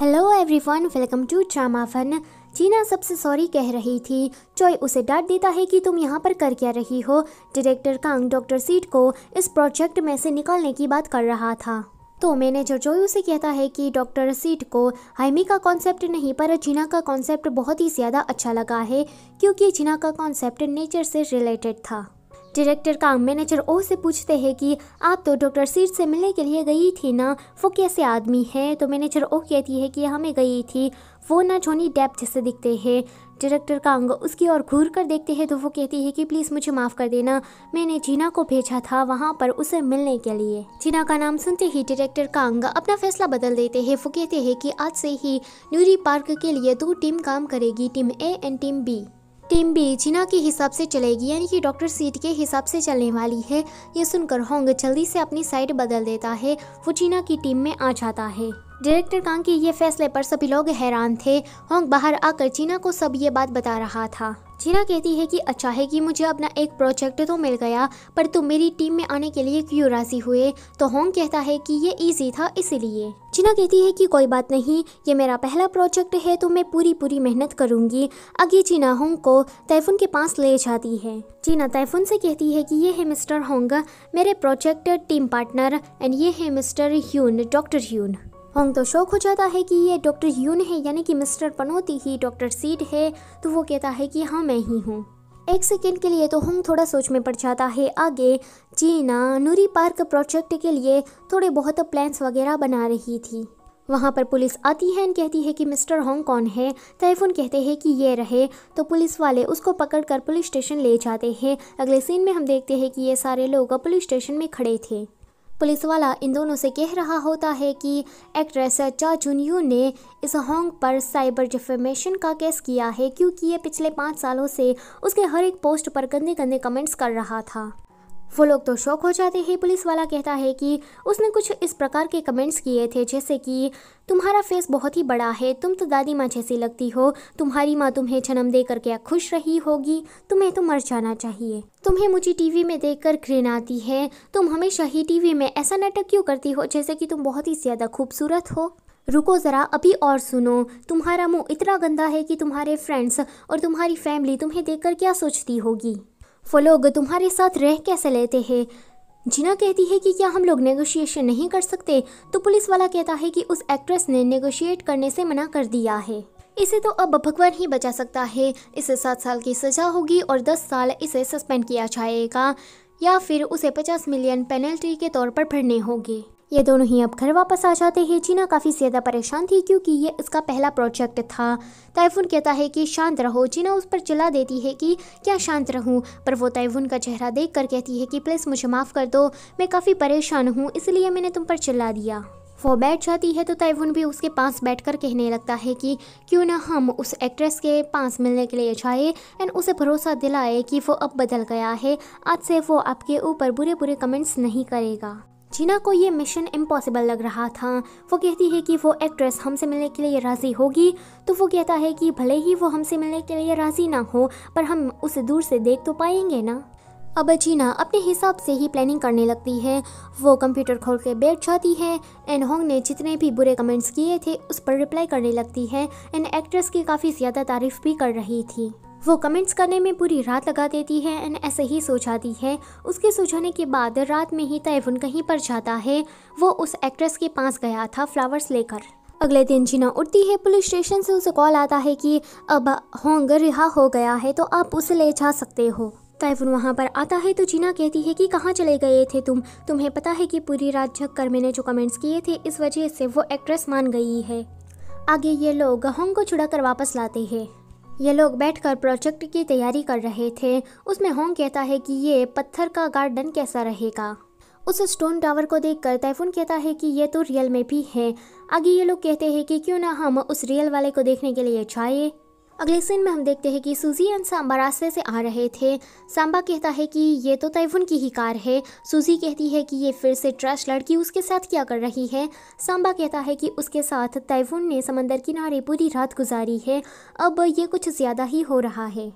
hello everyone welcome to drama fun जीना सबसे sorry कह रही थी चॉय उसे डांट देता है कि तुम यहाँ पर कर क्या रही हो डायरेक्टर कांग डॉक्टर सीट को इस प्रोजेक्ट में से निकालने की बात कर रहा था तो मैनेजर जॉय उसे कहता है कि डॉक्टर सीट को हाइमी का कॉन्सेप्ट नहीं पर जीना का कॉन्सेप्ट बहुत ही ज़्यादा अच्छा लगा है क्योंकि जीना का कॉन्सेप्ट नेचर से रिलेटेड था डायरेक्टर कांग मैनेजर ओ से पूछते हैं कि आप तो डॉक्टर सीट से मिलने के लिए गई थी ना वो कैसे आदमी है तो मैनेजर ओ कहती है कि हमें गई थी वो ना जोनी डेप जैसे दिखते हैं डायरेक्टर कांग उसकी ओर घूर कर देखते हैं तो वो कहती है कि प्लीज़ मुझे माफ़ कर देना मैंने जीना को भेजा था वहाँ पर उसे मिलने के लिए जीना का नाम सुनते ही डायरेक्टर कांग अपना फैसला बदल देते हैं वो कहते हैं कि आज से ही न्यूरी पार्क के लिए दो टीम काम करेगी team A and team B team जिना के हिसाब से चलेगी यानी कि डॉक्टर सीट के हिसाब से चलने वाली है ये सुनकर होंग जल्दी से अपनी साइड बदल देता है वो चीना की टीम में आ जाता है डायरेक्टर कांग के ये फैसले पर सभी लोग हैरान थे होंग बाहर आकर चीना को सब ये बात बता रहा था चीना कहती है कि अच्छा है कि मुझे अपना एक प्रोजेक्ट तो मिल गया पर तुम मेरी टीम में आने के लिए क्यों राजी हुए तो होंग कहता है कि ये इजी था इसीलिए चीना कहती है कि कोई बात नहीं ये मेरा पहला प्रोजेक्ट है तो मैं पूरी पूरी मेहनत करूंगी आगे चीना होंग को तैफुन के पास ले जाती है चीना तैफुन से कहती है कि ये है मिस्टर होंग मेरे प्रोजेक्ट टीम पार्टनर एंड ये है Mister Hyun doctor Hyun Hong तो शौक हो जाता है कि ये डॉक्टर यून है यानी कि मिस्टर पनौती ही डॉक्टर सीड है तो वो कहता है कि हाँ मैं ही हूँ एक सेकेंड के लिए तो होंग थोड़ा सोच में पड़ जाता है आगे चीना नूरी पार्क प्रोजेक्ट के लिए थोड़े बहुत प्लान्स वगैरह बना रही थी वहाँ पर पुलिस आती है और कहती है कि मिस्टर होंग कौन है तैफुन कहते हैं कि ये रहे तो पुलिस वाले उसको कर पुलिस स्टेशन ले जाते हैं अगले सीन में हम देखते हैं कि ये सारे लोग पुलिस स्टेशन में खड़े थे पुलिस वाला इन दोनों से कह रहा होता है कि एक्ट्रेस चा जुन ने इस हॉन्ग पर साइबर डिफेमेशन का केस किया है क्योंकि ये पिछले पाँच सालों से उसके हर एक पोस्ट पर गंदे गंदे कमेंट्स कर रहा था वो लोग तो शौक हो जाते हैं पुलिस वाला कहता है कि उसने कुछ इस प्रकार के कमेंट्स किए थे जैसे कि तुम्हारा फेस बहुत ही बड़ा है तुम तो दादी माँ जैसी लगती हो तुम्हारी माँ तुम्हें जन्म देकर क्या खुश रही होगी तुम्हें तो मर जाना चाहिए तुम्हें मुझे टीवी में देख कर घृण आती है तुम हमेशा ही टीवी में ऐसा नाटक क्यों करती हो जैसे कि तुम बहुत ही ज़्यादा खूबसूरत हो रुको ज़रा अभी और सुनो तुम्हारा मुंह इतना गंदा है कि तुम्हारे फ्रेंड्स और तुम्हारी फैमिली तुम्हें देखकर क्या सोचती होगी वो लोग तुम्हारे साथ रह कैसे लेते हैं जिना कहती है कि क्या हम लोग नेगोशिएशन नहीं कर सकते तो पुलिस वाला कहता है कि उस एक्ट्रेस ने नेगोशिएट करने से मना कर दिया है इसे तो अब भगवान ही बचा सकता है इसे सात साल की सजा होगी और दस साल इसे सस्पेंड किया जाएगा या फिर उसे पचास मिलियन पेनल्टी के तौर पर भरने होंगे ये दोनों ही अब घर वापस आ जाते हैं जीना काफ़ी ज़्यादा परेशान थी क्योंकि ये इसका पहला प्रोजेक्ट था तयफुन कहता है कि शांत रहो जीना उस पर चिल्ला देती है कि क्या शांत रहूं पर वो तयफुन का चेहरा देख कर कहती है कि प्लीज़ मुझे माफ़ कर दो मैं काफ़ी परेशान हूँ इसलिए मैंने तुम पर चिल्ला दिया वो बैठ जाती है तो तयफुन भी उसके पास कर कहने लगता है कि क्यों ना हम उस एक्ट्रेस के पास मिलने के लिए जाए एंड उसे भरोसा दिलाए कि वो अब बदल गया है आज से वो आपके ऊपर बुरे बुरे कमेंट्स नहीं करेगा जीना को ये मिशन इम्पॉसिबल लग रहा था वो कहती है कि वो एक्ट्रेस हमसे मिलने के लिए राज़ी होगी तो वो कहता है कि भले ही वो हमसे मिलने के लिए राज़ी ना हो पर हम उसे दूर से देख तो पाएंगे ना अब जीना अपने हिसाब से ही प्लानिंग करने लगती है वो कंप्यूटर खोल के बैठ जाती है एंड होंग ने जितने भी बुरे कमेंट्स किए थे उस पर रिप्लाई करने लगती है एंड एक्ट्रेस की काफ़ी ज़्यादा तारीफ़ भी कर रही थी वो कमेंट्स करने में पूरी रात लगा देती है एंड ऐसे ही सो जाती है उसके सो जाने के बाद रात में ही तैवुन कहीं पर जाता है वो उस एक्ट्रेस के पास गया था फ्लावर्स लेकर अगले दिन जीना उठती है पुलिस स्टेशन से उसे कॉल आता है कि अब होंग रिहा हो गया है तो आप उसे ले जा सकते हो तयफुन वहाँ पर आता है तो जीना कहती है कि कहाँ चले गए थे तुम तुम्हें पता है कि पूरी रात जग कर मैंने जो कमेंट्स किए थे इस वजह से वो एक्ट्रेस मान गई है आगे ये लोग होंग को छुड़ा कर वापस लाते हैं ये लोग बैठकर प्रोजेक्ट की तैयारी कर रहे थे उसमें होंग कहता है कि ये पत्थर का गार्डन कैसा रहेगा उस स्टोन टावर को देखकर तैफून कहता है कि ये तो रियल में भी है आगे ये लोग कहते हैं कि क्यों ना हम उस रियल वाले को देखने के लिए जाए अगले सीन में हम देखते हैं कि सूजी एंड सांबा रास्ते से आ रहे थे सांबा कहता है कि ये तो तैफुन की ही कार है सूजी कहती है कि ये फिर से ट्रस्ट लड़की उसके साथ क्या कर रही है सांबा कहता है कि उसके साथ तैफुन ने समंदर किनारे पूरी रात गुजारी है अब ये कुछ ज़्यादा ही हो रहा है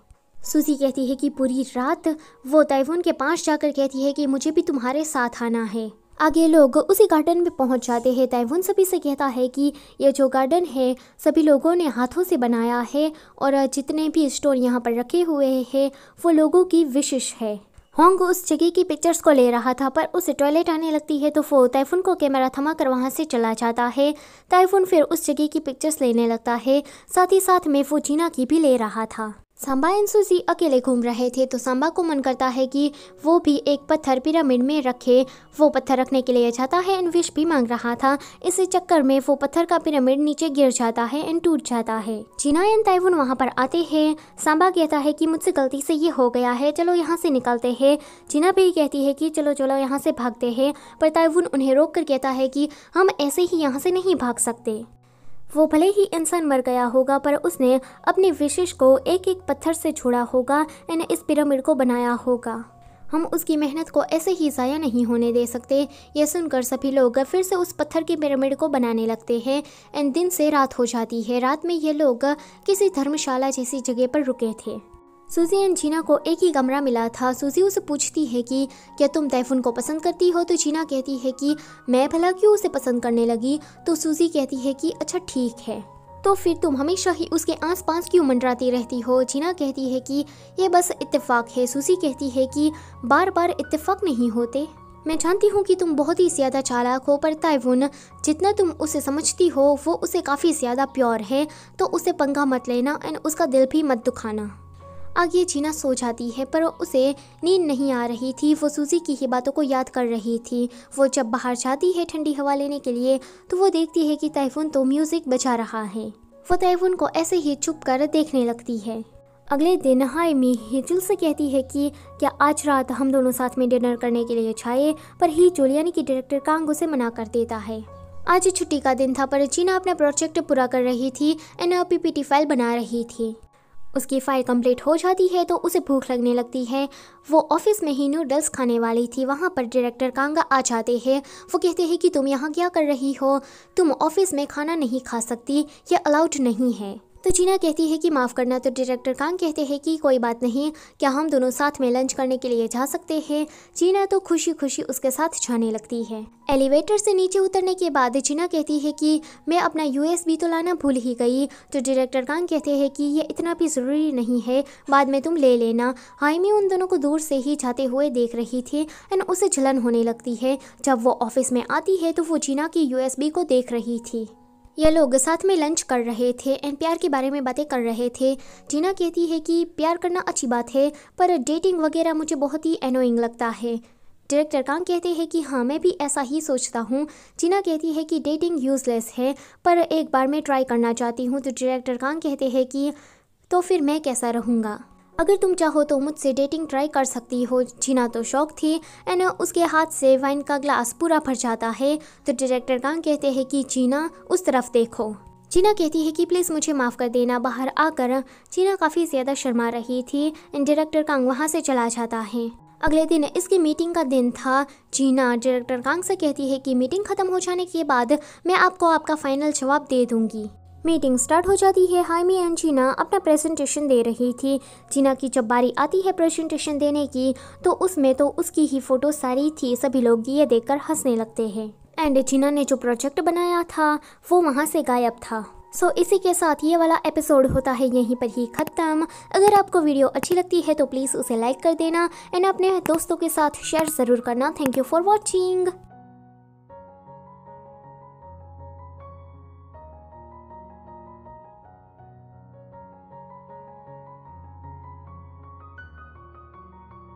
सूजी कहती है कि पूरी रात वो तैफुन के पास जाकर कहती है कि मुझे भी तुम्हारे साथ आना है आगे लोग उसी गार्डन में पहुंच जाते हैं तैवुन सभी से कहता है कि ये जो गार्डन है सभी लोगों ने हाथों से बनाया है और जितने भी स्टोन यहाँ पर रखे हुए हैं वो लोगों की विशेष है होंग उस जगह की पिक्चर्स को ले रहा था पर उसे टॉयलेट आने लगती है तो वो तैफुन को कैमरा थमा कर वहाँ से चला जाता है तैफुन फिर उस जगह की पिक्चर्स लेने लगता है साथ ही साथ में वो जीना की भी ले रहा था सांबा एंड सुजी अकेले घूम रहे थे तो सांबा को मन करता है कि वो भी एक पत्थर पिरामिड में रखे वो पत्थर रखने के लिए जाता है एंड विश भी मांग रहा था इसी चक्कर में वो पत्थर का पिरामिड नीचे गिर जाता है एंड टूट जाता है जीना एंड ताइवन वहाँ पर आते हैं सांबा कहता है कि मुझसे गलती से ये हो गया है चलो यहाँ से निकलते हैं जीना भी कहती है कि चलो चलो यहाँ से भागते हैं पर ताइवन उन्हें रोक कर कहता है कि हम ऐसे ही यहाँ से नहीं भाग सकते वो भले ही इंसान मर गया होगा पर उसने अपने विशेष को एक एक पत्थर से छोड़ा होगा एंड इस पिरामिड को बनाया होगा हम उसकी मेहनत को ऐसे ही ज़ाया नहीं होने दे सकते यह सुनकर सभी लोग फिर से उस पत्थर के पिरामिड को बनाने लगते हैं एंड दिन से रात हो जाती है रात में ये लोग किसी धर्मशाला जैसी जगह पर रुके थे सूजी एंड जीना को एक ही कमरा मिला था सूजी उसे पूछती है कि क्या तुम तैफुन को पसंद करती हो तो जीना कहती है कि मैं भला क्यों उसे पसंद करने लगी तो सूजी कहती है कि अच्छा ठीक है तो फिर तुम हमेशा ही उसके आसपास क्यों मंडराती रहती हो जीना कहती है कि यह बस इत्तेफाक है सूसी कहती है कि बार बार इत्तेफाक नहीं होते मैं जानती हूँ कि तुम बहुत ही ज़्यादा चालाक हो पर तैफुन जितना तुम उसे समझती हो वो उसे काफ़ी ज़्यादा प्योर है तो उसे पंगा मत लेना एंड उसका दिल भी मत दुखाना आगे जीना सो जाती है पर उसे नींद नहीं आ रही थी वो सूजी की ही बातों को याद कर रही थी वो जब बाहर जाती है ठंडी हवा लेने के लिए तो वो देखती है कि तैफुन तो म्यूज़िक बजा रहा है वो तैफुन को ऐसे ही चुप कर देखने लगती है अगले दिन हायमी हिजुल से कहती है कि क्या आज रात हम दोनों साथ में डिनर करने के लिए छाए पर ही जुलियानी की डायरेक्टर कांग उसे मना कर देता है आज छुट्टी का दिन था पर चीना अपना प्रोजेक्ट पूरा कर रही थी एन पी फाइल बना रही थी उसकी फ़ाइल कंप्लीट हो जाती है तो उसे भूख लगने लगती है वो ऑफिस में ही नूडल्स खाने वाली थी वहाँ पर डायरेक्टर कांगा आ जाते हैं वो कहते हैं कि तुम यहाँ क्या कर रही हो तुम ऑफिस में खाना नहीं खा सकती यह अलाउड नहीं है तो चीना कहती है कि माफ़ करना तो डायरेक्टर कांग कहते हैं कि कोई बात नहीं क्या हम दोनों साथ में लंच करने के लिए जा सकते हैं चीना तो खुशी खुशी उसके साथ जाने लगती है एलिवेटर से नीचे उतरने के बाद चीना कहती है कि मैं अपना यू तो लाना भूल ही गई तो डायरेक्टर कांग कहते हैं कि ये इतना भी ज़रूरी नहीं है बाद में तुम ले लेना हाइमी उन दोनों को दूर से ही जाते हुए देख रही थी एंड उसे झलन होने लगती है जब वो ऑफिस में आती है तो वो चीना की यू को देख रही थी ये लोग साथ में लंच कर रहे थे एंड प्यार के बारे में बातें कर रहे थे जीना कहती है कि प्यार करना अच्छी बात है पर डेटिंग वगैरह मुझे बहुत ही एनोइंग लगता है डायरेक्टर कांग कहते हैं कि हाँ मैं भी ऐसा ही सोचता हूँ जीना कहती है कि डेटिंग यूज़लेस है पर एक बार मैं ट्राई करना चाहती हूँ तो डायरेक्टर कांग कहते हैं कि तो फिर मैं कैसा रहूँगा अगर तुम चाहो तो मुझसे डेटिंग ट्राई कर सकती हो जीना तो शौक थी एंड उसके हाथ से वाइन का ग्लास पूरा भर जाता है तो डायरेक्टर कान कहते हैं कि जीना उस तरफ देखो जीना कहती है कि प्लीज़ मुझे माफ़ कर देना बाहर आकर चीना काफ़ी ज़्यादा शर्मा रही थी एंड डायरेक्टर कांग वहाँ से चला जाता है अगले दिन इसकी मीटिंग का दिन था चीना डायरेक्टर कांग से कहती है कि मीटिंग ख़त्म हो जाने के बाद मैं आपको आपका फाइनल जवाब दे दूंगी मीटिंग स्टार्ट हो जाती है हाइमी एंड जीना अपना प्रेजेंटेशन दे रही थी जीना की जब बारी आती है प्रेजेंटेशन देने की तो उसमें तो उसकी ही फ़ोटो सारी थी सभी लोग ये देखकर हंसने लगते हैं एंड जीना ने जो प्रोजेक्ट बनाया था वो वहाँ से गायब था सो so, इसी के साथ ये वाला एपिसोड होता है यहीं पर ही ख़त्म अगर आपको वीडियो अच्छी लगती है तो प्लीज़ उसे लाइक कर देना एंड अपने दोस्तों के साथ शेयर ज़रूर करना थैंक यू फॉर वॉचिंग